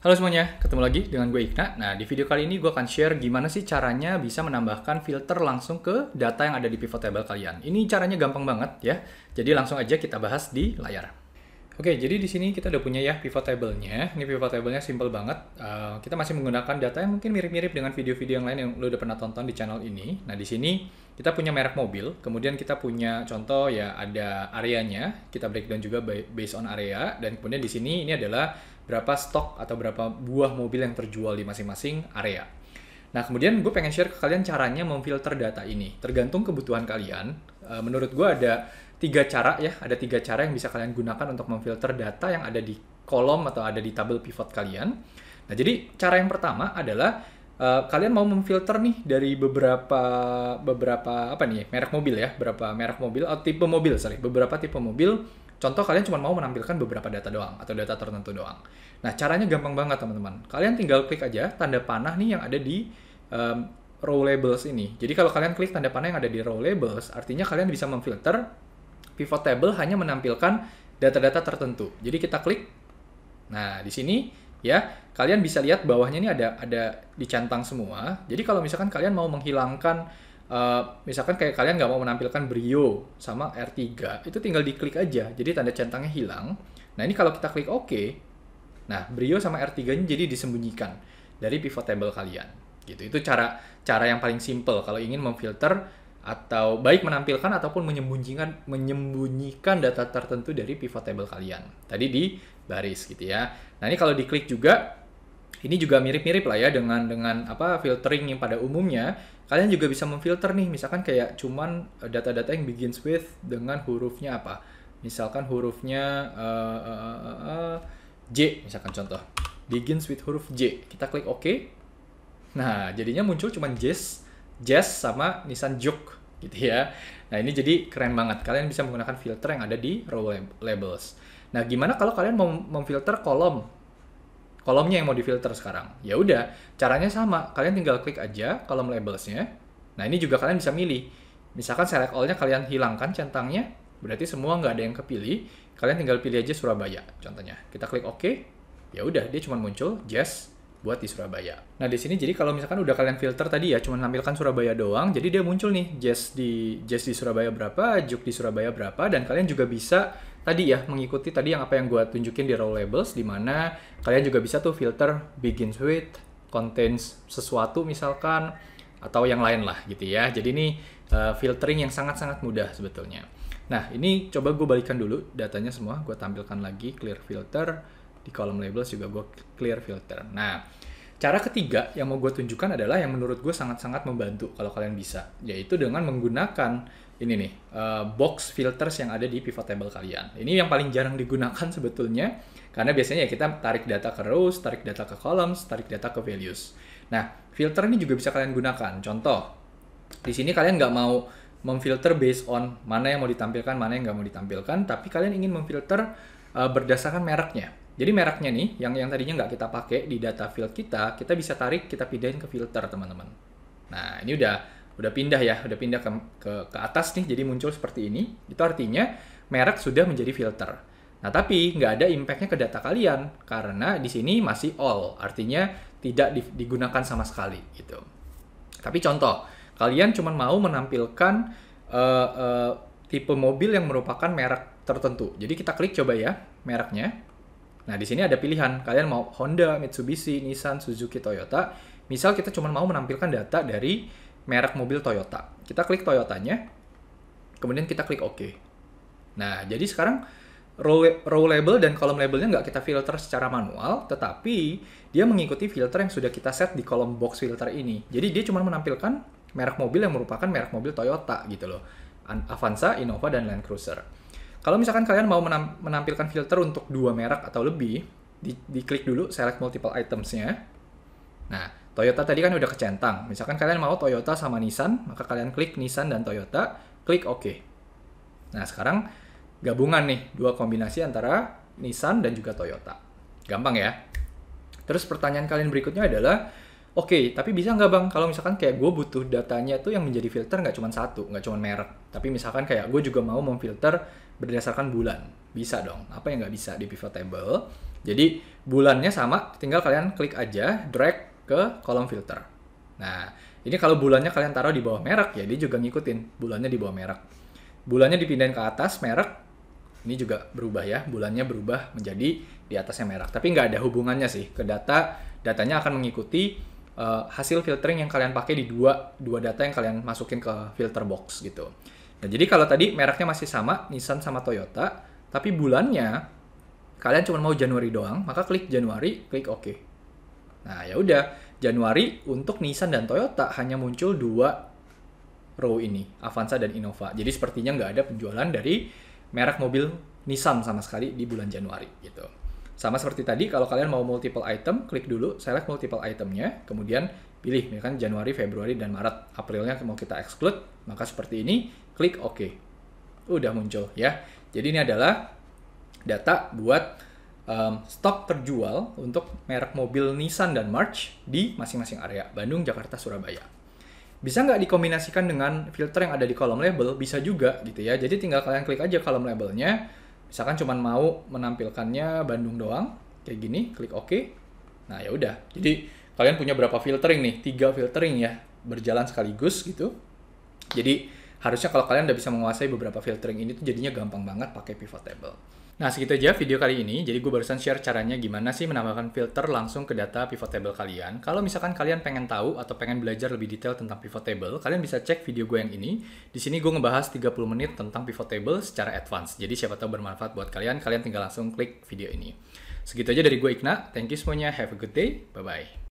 Halo semuanya, ketemu lagi dengan gue Ikna. Nah, di video kali ini gue akan share gimana sih caranya bisa menambahkan filter langsung ke data yang ada di pivot table kalian. Ini caranya gampang banget ya. Jadi langsung aja kita bahas di layar. Oke, jadi di sini kita udah punya ya pivot table-nya. Ini pivot table-nya simple banget. Uh, kita masih menggunakan data yang mungkin mirip-mirip dengan video-video yang lain yang lo udah pernah tonton di channel ini. Nah, di sini kita punya merek mobil, kemudian kita punya contoh ya ada areanya, kita breakdown juga by, based on area, dan kemudian di sini ini adalah berapa stok atau berapa buah mobil yang terjual di masing-masing area. Nah, kemudian gue pengen share ke kalian caranya memfilter data ini. Tergantung kebutuhan kalian. Uh, menurut gue ada tiga cara ya, ada tiga cara yang bisa kalian gunakan untuk memfilter data yang ada di kolom atau ada di tabel pivot kalian. Nah, jadi cara yang pertama adalah uh, kalian mau memfilter nih dari beberapa beberapa apa nih merek mobil ya, berapa merek mobil atau tipe mobil, sorry, beberapa tipe mobil. Contoh kalian cuma mau menampilkan beberapa data doang atau data tertentu doang. Nah, caranya gampang banget teman-teman. Kalian tinggal klik aja tanda panah nih yang ada di um, row labels ini. Jadi kalau kalian klik tanda panah yang ada di row labels, artinya kalian bisa memfilter pivot table hanya menampilkan data-data tertentu. Jadi kita klik. Nah, di sini ya, kalian bisa lihat bawahnya ini ada ada dicantang semua. Jadi kalau misalkan kalian mau menghilangkan Uh, misalkan kayak kalian nggak mau menampilkan Brio sama R3, itu tinggal diklik aja. Jadi tanda centangnya hilang. Nah ini kalau kita klik OK, nah Brio sama R3-nya jadi disembunyikan dari pivot table kalian. Gitu. Itu cara cara yang paling simple kalau ingin memfilter atau baik menampilkan ataupun menyembunyikan menyembunyikan data tertentu dari pivot table kalian. Tadi di baris gitu ya. Nah, ini kalau diklik juga ini juga mirip-mirip lah ya dengan dengan apa filtering yang pada umumnya. Kalian juga bisa memfilter nih misalkan kayak cuman eh, data-data yang begins with dengan hurufnya apa. Misalkan hurufnya uh, uh, uh, J misalkan contoh. Begins with huruf J. Kita klik OK. Nah, jadinya muncul cuman Jess Jazz sama Nissan Juke gitu ya. Nah ini jadi keren banget. Kalian bisa menggunakan filter yang ada di row labels. Nah gimana kalau kalian mau memfilter kolom? Kolomnya yang mau difilter sekarang. Ya udah, caranya sama. Kalian tinggal klik aja kolom labelsnya. Nah ini juga kalian bisa milih. Misalkan select all-nya kalian hilangkan centangnya, berarti semua nggak ada yang kepilih. Kalian tinggal pilih aja Surabaya, contohnya. Kita klik OK. Ya udah, dia cuma muncul Jazz buat di Surabaya. Nah di sini jadi kalau misalkan udah kalian filter tadi ya cuma nampilkan Surabaya doang, jadi dia muncul nih jazz di jazz di Surabaya berapa, juk di Surabaya berapa, dan kalian juga bisa tadi ya mengikuti tadi yang apa yang gue tunjukin di row labels, di mana kalian juga bisa tuh filter begins with, contains sesuatu misalkan atau yang lain lah gitu ya. Jadi ini uh, filtering yang sangat-sangat mudah sebetulnya. Nah ini coba gue balikan dulu datanya semua, gue tampilkan lagi clear filter di kolom labels juga gue clear filter. Nah, cara ketiga yang mau gue tunjukkan adalah yang menurut gue sangat-sangat membantu kalau kalian bisa, yaitu dengan menggunakan ini nih, uh, box filters yang ada di pivot table kalian. Ini yang paling jarang digunakan sebetulnya, karena biasanya ya kita tarik data ke rows, tarik data ke columns, tarik data ke values. Nah, filter ini juga bisa kalian gunakan. Contoh, di sini kalian nggak mau memfilter based on mana yang mau ditampilkan, mana yang nggak mau ditampilkan, tapi kalian ingin memfilter uh, berdasarkan mereknya. Jadi mereknya nih, yang yang tadinya nggak kita pakai di data field kita, kita bisa tarik, kita pindahin ke filter, teman-teman. Nah, ini udah udah pindah ya, udah pindah ke, ke, ke atas nih, jadi muncul seperti ini. Itu artinya merek sudah menjadi filter. Nah, tapi nggak ada impactnya ke data kalian, karena di sini masih all, artinya tidak digunakan sama sekali, gitu. Tapi contoh, kalian cuma mau menampilkan uh, uh, tipe mobil yang merupakan merek tertentu. Jadi kita klik coba ya, mereknya. Nah, di sini ada pilihan. Kalian mau Honda, Mitsubishi, Nissan, Suzuki, Toyota. Misal kita cuma mau menampilkan data dari merek mobil Toyota. Kita klik Toyotanya, kemudian kita klik OK. Nah, jadi sekarang row, row label dan kolom labelnya nggak kita filter secara manual, tetapi dia mengikuti filter yang sudah kita set di kolom box filter ini. Jadi dia cuma menampilkan merek mobil yang merupakan merek mobil Toyota gitu loh. Avanza, Innova, dan Land Cruiser. Kalau misalkan kalian mau menampilkan filter untuk dua merek atau lebih, di, klik dulu select multiple itemsnya. Nah, Toyota tadi kan udah kecentang. Misalkan kalian mau Toyota sama Nissan, maka kalian klik Nissan dan Toyota, klik OK. Nah, sekarang gabungan nih dua kombinasi antara Nissan dan juga Toyota. Gampang ya. Terus pertanyaan kalian berikutnya adalah Oke, okay, tapi bisa nggak bang kalau misalkan kayak gue butuh datanya tuh yang menjadi filter nggak cuma satu, nggak cuma merek. Tapi misalkan kayak gue juga mau memfilter berdasarkan bulan. Bisa dong, apa yang nggak bisa di pivot table. Jadi bulannya sama, tinggal kalian klik aja, drag ke kolom filter. Nah, ini kalau bulannya kalian taruh di bawah merek, ya dia juga ngikutin bulannya di bawah merek. Bulannya dipindahin ke atas merek, ini juga berubah ya, bulannya berubah menjadi di atasnya merek. Tapi nggak ada hubungannya sih ke data, datanya akan mengikuti Eh, hasil filtering yang kalian pakai di dua dua data yang kalian masukin ke filter box gitu. Nah, jadi kalau tadi mereknya masih sama Nissan sama Toyota, tapi bulannya kalian cuma mau Januari doang, maka klik Januari, klik OK. Nah, ya udah, Januari untuk Nissan dan Toyota hanya muncul dua row ini, Avanza dan Innova. Jadi sepertinya nggak ada penjualan dari merek mobil Nissan sama sekali di bulan Januari gitu. Sama seperti tadi, kalau kalian mau multiple item, klik dulu select multiple itemnya, kemudian pilih misalkan ya Januari, Februari, dan Maret. Aprilnya mau kita exclude, maka seperti ini, klik OK. Udah muncul ya. Jadi ini adalah data buat um, stok terjual untuk merek mobil Nissan dan March di masing-masing area, Bandung, Jakarta, Surabaya. Bisa nggak dikombinasikan dengan filter yang ada di kolom label? Bisa juga gitu ya. Jadi tinggal kalian klik aja kolom labelnya, misalkan cuman mau menampilkannya Bandung doang kayak gini klik OK nah ya udah jadi kalian punya berapa filtering nih tiga filtering ya berjalan sekaligus gitu jadi harusnya kalau kalian udah bisa menguasai beberapa filtering ini tuh jadinya gampang banget pakai pivot table. Nah, segitu aja video kali ini. Jadi gue barusan share caranya gimana sih menambahkan filter langsung ke data pivot table kalian. Kalau misalkan kalian pengen tahu atau pengen belajar lebih detail tentang pivot table, kalian bisa cek video gue yang ini. Di sini gue ngebahas 30 menit tentang pivot table secara advance. Jadi siapa tahu bermanfaat buat kalian, kalian tinggal langsung klik video ini. Segitu aja dari gue Ikna. Thank you semuanya. Have a good day. Bye-bye.